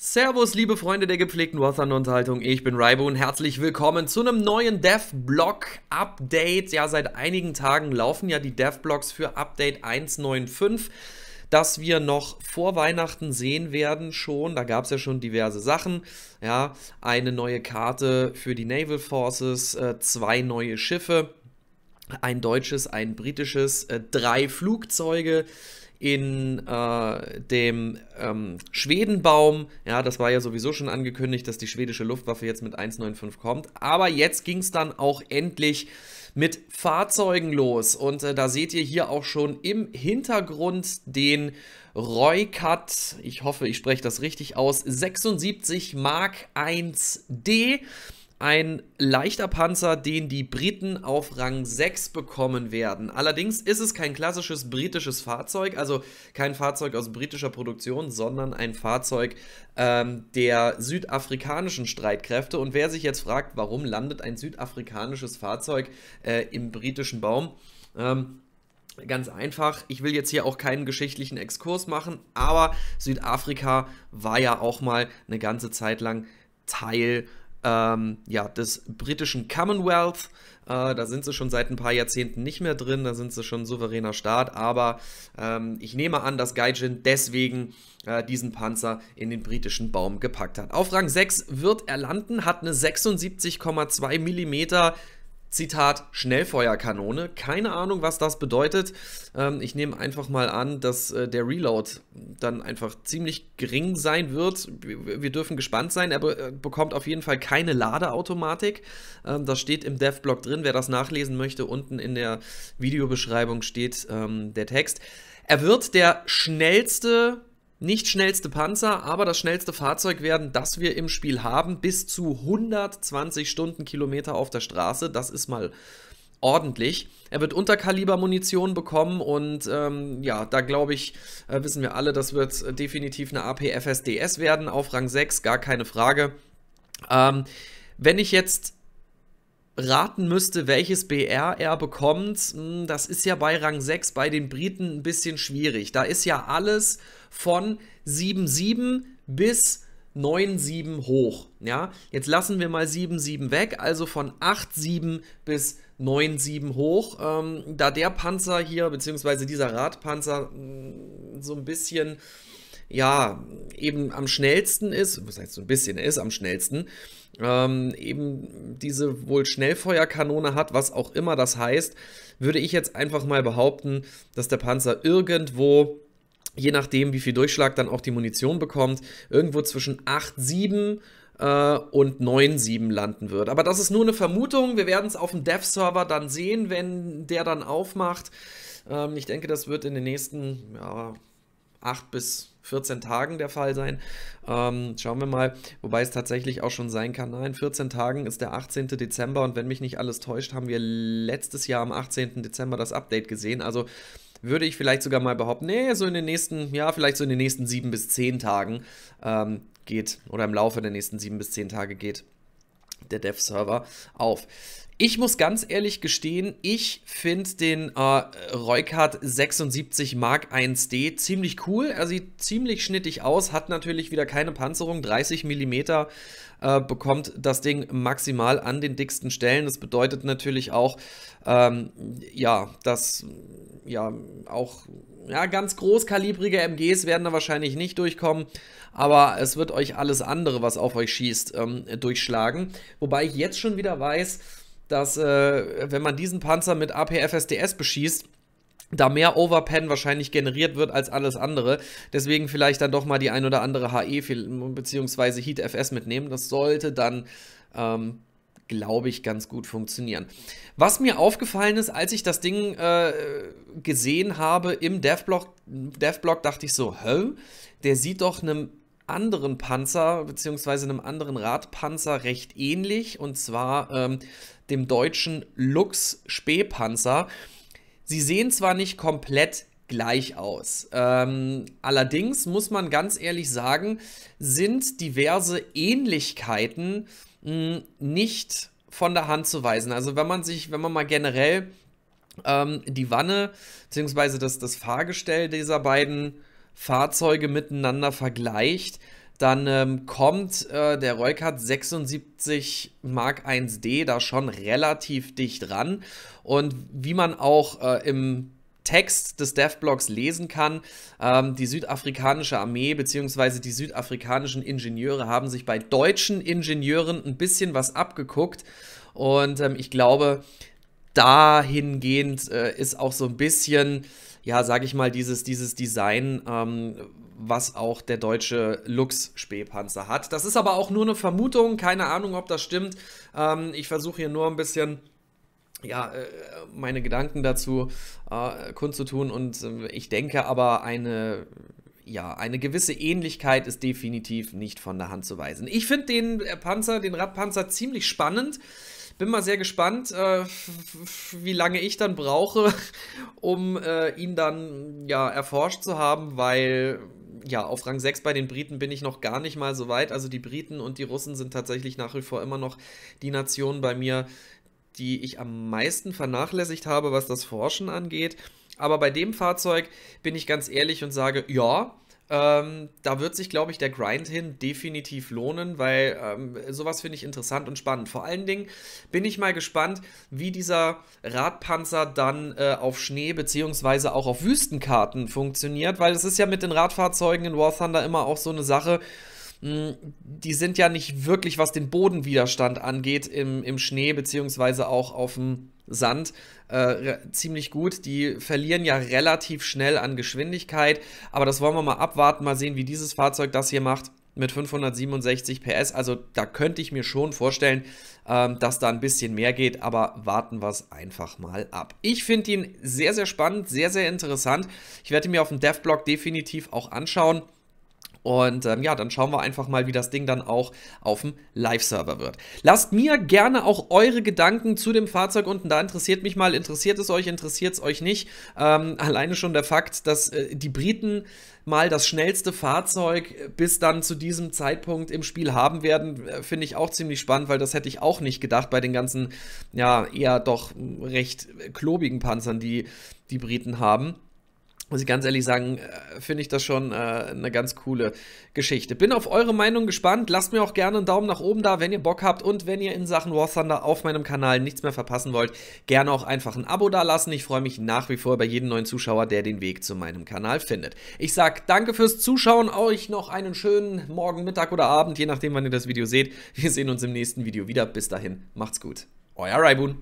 Servus, liebe Freunde der gepflegten wathan Unterhaltung. Ich bin Raibo und herzlich willkommen zu einem neuen dev update Ja, seit einigen Tagen laufen ja die dev für Update 1.9.5, das wir noch vor Weihnachten sehen werden schon. Da gab es ja schon diverse Sachen. Ja, eine neue Karte für die Naval Forces, äh, zwei neue Schiffe, ein deutsches, ein britisches, äh, drei Flugzeuge in äh, dem ähm, Schwedenbaum. Ja, das war ja sowieso schon angekündigt, dass die schwedische Luftwaffe jetzt mit 195 kommt. Aber jetzt ging es dann auch endlich mit Fahrzeugen los. Und äh, da seht ihr hier auch schon im Hintergrund den Roycat, ich hoffe, ich spreche das richtig aus, 76 Mark 1D ein leichter Panzer, den die Briten auf Rang 6 bekommen werden. Allerdings ist es kein klassisches britisches Fahrzeug, also kein Fahrzeug aus britischer Produktion, sondern ein Fahrzeug ähm, der südafrikanischen Streitkräfte. Und wer sich jetzt fragt, warum landet ein südafrikanisches Fahrzeug äh, im britischen Baum? Ähm, Ganz einfach, ich will jetzt hier auch keinen geschichtlichen Exkurs machen, aber Südafrika war ja auch mal eine ganze Zeit lang Teil ähm, ja, des britischen Commonwealth. Äh, da sind sie schon seit ein paar Jahrzehnten nicht mehr drin, da sind sie schon ein souveräner Staat, aber ähm, ich nehme an, dass Gaijin deswegen äh, diesen Panzer in den britischen Baum gepackt hat. Auf Rang 6 wird er landen, hat eine 76,2 mm Zitat Schnellfeuerkanone. Keine Ahnung, was das bedeutet. Ähm, ich nehme einfach mal an, dass äh, der Reload dann einfach ziemlich gering sein wird. Wir dürfen gespannt sein. Er be äh, bekommt auf jeden Fall keine Ladeautomatik. Ähm, das steht im Dev-Blog drin. Wer das nachlesen möchte, unten in der Videobeschreibung steht ähm, der Text. Er wird der schnellste nicht schnellste Panzer, aber das schnellste Fahrzeug werden, das wir im Spiel haben. Bis zu 120 Stundenkilometer auf der Straße. Das ist mal ordentlich. Er wird Unterkalibermunition bekommen und ähm, ja, da glaube ich, äh, wissen wir alle, das wird definitiv eine APFSDS werden auf Rang 6, gar keine Frage. Ähm, wenn ich jetzt raten müsste, welches BR er bekommt, hm, das ist ja bei Rang 6 bei den Briten ein bisschen schwierig. Da ist ja alles von 7,7 bis 9,7 hoch. Ja, jetzt lassen wir mal 7,7 weg, also von 8,7 bis 9,7 hoch. Ähm, da der Panzer hier, beziehungsweise dieser Radpanzer, hm, so ein bisschen ja, eben am schnellsten ist, was heißt so ein bisschen, er ist am schnellsten, ähm, eben diese wohl Schnellfeuerkanone hat, was auch immer das heißt, würde ich jetzt einfach mal behaupten, dass der Panzer irgendwo, je nachdem wie viel Durchschlag dann auch die Munition bekommt, irgendwo zwischen 8, 7 äh, und 9.7 landen wird. Aber das ist nur eine Vermutung. Wir werden es auf dem Dev-Server dann sehen, wenn der dann aufmacht. Ähm, ich denke, das wird in den nächsten ja, 8 bis 14 Tagen der Fall sein. Ähm, schauen wir mal, wobei es tatsächlich auch schon sein kann. Nein, 14 Tagen ist der 18. Dezember und wenn mich nicht alles täuscht, haben wir letztes Jahr am 18. Dezember das Update gesehen. Also würde ich vielleicht sogar mal behaupten, nee, so in den nächsten, ja, vielleicht so in den nächsten 7 bis 10 Tagen ähm, geht oder im Laufe der nächsten 7 bis 10 Tage geht der Dev-Server auf. Ich muss ganz ehrlich gestehen, ich finde den äh, Reukart 76 Mark 1D ziemlich cool. Er sieht ziemlich schnittig aus, hat natürlich wieder keine Panzerung. 30 mm äh, bekommt das Ding maximal an den dicksten Stellen. Das bedeutet natürlich auch, ähm, ja, dass ja auch ja, ganz großkalibrige MGs werden da wahrscheinlich nicht durchkommen, aber es wird euch alles andere, was auf euch schießt, ähm, durchschlagen. Wobei ich jetzt schon wieder weiß, dass äh, wenn man diesen Panzer mit APFSDS beschießt, da mehr Overpen wahrscheinlich generiert wird als alles andere. Deswegen vielleicht dann doch mal die ein oder andere HE bzw. Heat FS mitnehmen. Das sollte dann ähm, glaube ich, ganz gut funktionieren. Was mir aufgefallen ist, als ich das Ding äh, gesehen habe im Devblock, blog dachte ich so, hä? Der sieht doch einem anderen Panzer, beziehungsweise einem anderen Radpanzer recht ähnlich, und zwar ähm, dem deutschen Lux-Spähpanzer. Sie sehen zwar nicht komplett gleich aus. Ähm, allerdings muss man ganz ehrlich sagen, sind diverse Ähnlichkeiten nicht von der Hand zu weisen. Also wenn man sich, wenn man mal generell ähm, die Wanne bzw. Das, das Fahrgestell dieser beiden Fahrzeuge miteinander vergleicht, dann ähm, kommt äh, der Rollkart 76 Mark 1D da schon relativ dicht ran. Und wie man auch äh, im Text des Deathblocks lesen kann. Ähm, die südafrikanische Armee bzw. die südafrikanischen Ingenieure haben sich bei deutschen Ingenieuren ein bisschen was abgeguckt. Und ähm, ich glaube, dahingehend äh, ist auch so ein bisschen, ja, sage ich mal, dieses, dieses Design, ähm, was auch der deutsche Lux-Spähpanzer hat. Das ist aber auch nur eine Vermutung, keine Ahnung, ob das stimmt. Ähm, ich versuche hier nur ein bisschen ja, äh, meine Gedanken dazu äh, kundzutun und ähm, ich denke aber eine ja, eine gewisse Ähnlichkeit ist definitiv nicht von der Hand zu weisen. Ich finde den äh, Panzer, den Radpanzer ziemlich spannend. Bin mal sehr gespannt, äh, wie lange ich dann brauche, um äh, ihn dann ja erforscht zu haben, weil ja, auf Rang 6 bei den Briten bin ich noch gar nicht mal so weit. Also die Briten und die Russen sind tatsächlich nach wie vor immer noch die Nationen bei mir, die ich am meisten vernachlässigt habe, was das Forschen angeht. Aber bei dem Fahrzeug bin ich ganz ehrlich und sage, ja, ähm, da wird sich, glaube ich, der Grind hin definitiv lohnen, weil ähm, sowas finde ich interessant und spannend. Vor allen Dingen bin ich mal gespannt, wie dieser Radpanzer dann äh, auf Schnee bzw. auch auf Wüstenkarten funktioniert, weil es ist ja mit den Radfahrzeugen in War Thunder immer auch so eine Sache, äh, hm, die sind ja nicht wirklich, was den Bodenwiderstand angeht, im, im Schnee beziehungsweise auch auf dem Sand äh, ziemlich gut. Die verlieren ja relativ schnell an Geschwindigkeit, aber das wollen wir mal abwarten, mal sehen, wie dieses Fahrzeug das hier macht mit 567 PS. Also da könnte ich mir schon vorstellen, ähm, dass da ein bisschen mehr geht, aber warten wir es einfach mal ab. Ich finde ihn sehr, sehr spannend, sehr, sehr interessant. Ich werde ihn mir auf dem dev definitiv auch anschauen. Und ähm, ja, dann schauen wir einfach mal, wie das Ding dann auch auf dem Live-Server wird. Lasst mir gerne auch eure Gedanken zu dem Fahrzeug unten da. Interessiert mich mal, interessiert es euch, interessiert es euch nicht. Ähm, alleine schon der Fakt, dass äh, die Briten mal das schnellste Fahrzeug äh, bis dann zu diesem Zeitpunkt im Spiel haben werden, äh, finde ich auch ziemlich spannend, weil das hätte ich auch nicht gedacht bei den ganzen, ja, eher doch hm, recht klobigen Panzern, die die Briten haben muss ich ganz ehrlich sagen, äh, finde ich das schon äh, eine ganz coole Geschichte. Bin auf eure Meinung gespannt. Lasst mir auch gerne einen Daumen nach oben da, wenn ihr Bock habt und wenn ihr in Sachen War Thunder auf meinem Kanal nichts mehr verpassen wollt, gerne auch einfach ein Abo dalassen. Ich freue mich nach wie vor über jeden neuen Zuschauer, der den Weg zu meinem Kanal findet. Ich sage danke fürs Zuschauen, euch noch einen schönen Morgen, Mittag oder Abend, je nachdem, wann ihr das Video seht. Wir sehen uns im nächsten Video wieder. Bis dahin, macht's gut. Euer Raibun.